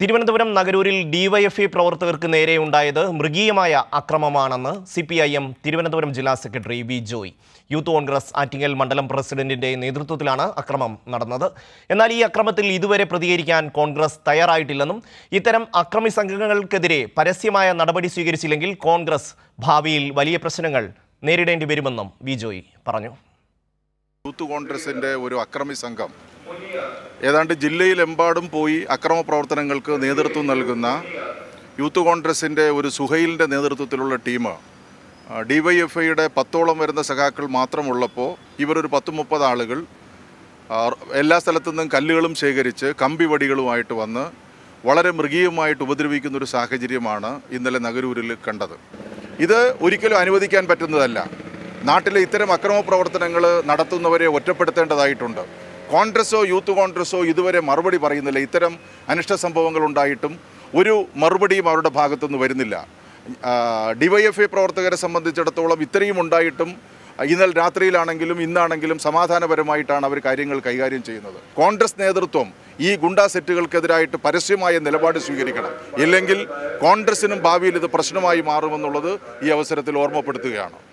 തിരുവനന്തപുരം നഗരൂരിൽ ഡിവൈഎഫ്ഇ പ്രവർത്തകർക്ക് നേരെയുണ്ടായത് മൃഗീയമായ അക്രമമാണെന്ന് C P I M Thiruvananthapuram ജില്ലാ secretary V Joy Youth Congress Attingal മണ്ഡലം പ്രസിഡന്റിന്റെ നേതൃത്വത്തിലാണ് അക്രമം നടന്നത് എന്നാൽ ഈ അക്രമത്തിൽ ഇതുവരെ പ്രതികരിക്കാൻ കോൺഗ്രസ് തയ്യാറായിട്ടില്ലെന്നും ഇത്തരം അക്രമി സംഘങ്ങൾക്കെതിരെ പരസ്യമായ നടപടി സ്വീകരിച്ചില്ലെങ്കിൽ കോൺഗ്രസ് ഭാവിയിൽ വലിയ പ്രശ്നങ്ങൾ നേരിടേണ്ടി വരുമെന്നും വി ജോയ് പറഞ്ഞു യൂത്ത് കോൺഗ്രസിന്റെ ഒരു അക്രമി സംഘം ഏതാണ്ട് ജില്ലയിലെമ്പാടും പോയി അക്രമ പ്രവർത്തനങ്ങൾക്ക് നേതൃത്വം നൽകുന്ന യൂത്ത് കോൺഗ്രസിൻ്റെ ഒരു സുഹൈലിൻ്റെ നേതൃത്വത്തിലുള്ള ടീം ഡി വൈ എഫ് ഐയുടെ പത്തോളം വരുന്ന സഖാക്കൾ മാത്രമുള്ളപ്പോൾ ഇവരൊരു പത്ത് മുപ്പത് ആളുകൾ എല്ലാ സ്ഥലത്തു നിന്നും കല്ലുകളും ശേഖരിച്ച് കമ്പിവടികളുമായിട്ട് വന്ന് വളരെ മൃഗീയമായിട്ട് ഉപദ്രവിക്കുന്ന ഒരു സാഹചര്യമാണ് ഇന്നലെ നഗരൂരിൽ കണ്ടത് ഇത് ഒരിക്കലും അനുവദിക്കാൻ പറ്റുന്നതല്ല നാട്ടിലെ ഇത്തരം അക്രമ പ്രവർത്തനങ്ങൾ നടത്തുന്നവരെ ഒറ്റപ്പെടുത്തേണ്ടതായിട്ടുണ്ട് കോൺഗ്രസോ യൂത്ത് കോൺഗ്രസോ ഇതുവരെ മറുപടി പറയുന്നില്ല ഇത്തരം അനിഷ്ട സംഭവങ്ങൾ ഉണ്ടായിട്ടും ഒരു മറുപടിയും അവരുടെ ഭാഗത്തുനിന്ന് വരുന്നില്ല ഐ പ്രവർത്തകരെ സംബന്ധിച്ചിടത്തോളം ഇത്രയും ഉണ്ടായിട്ടും ഇന്നലെ രാത്രിയിലാണെങ്കിലും ഇന്നാണെങ്കിലും സമാധാനപരമായിട്ടാണ് അവർ കാര്യങ്ങൾ കൈകാര്യം ചെയ്യുന്നത് കോൺഗ്രസ് നേതൃത്വം ഈ ഗുണ്ടാ സെറ്റുകൾക്കെതിരായിട്ട് പരസ്യമായ നിലപാട് സ്വീകരിക്കണം ഇല്ലെങ്കിൽ കോൺഗ്രസിനും ഭാവിയിൽ ഇത് പ്രശ്നമായി മാറുമെന്നുള്ളത് ഈ അവസരത്തിൽ ഓർമ്മപ്പെടുത്തുകയാണ്